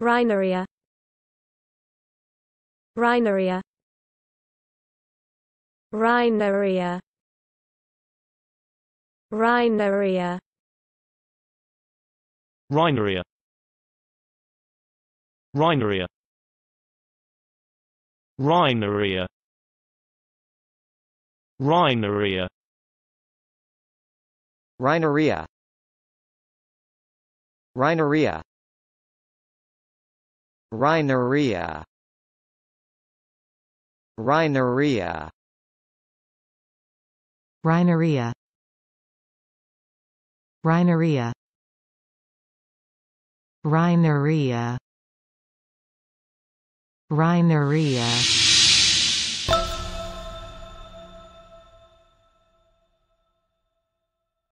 Rhineria Rhineria Rhineria Rhineria Rhineria Rhineria Rhineria Rhineria Rhineria Rhineria Rhinorrhea Rhinorrhea Rhinorrhea Rhinorrhea Rhinorrhea Rhinorrhea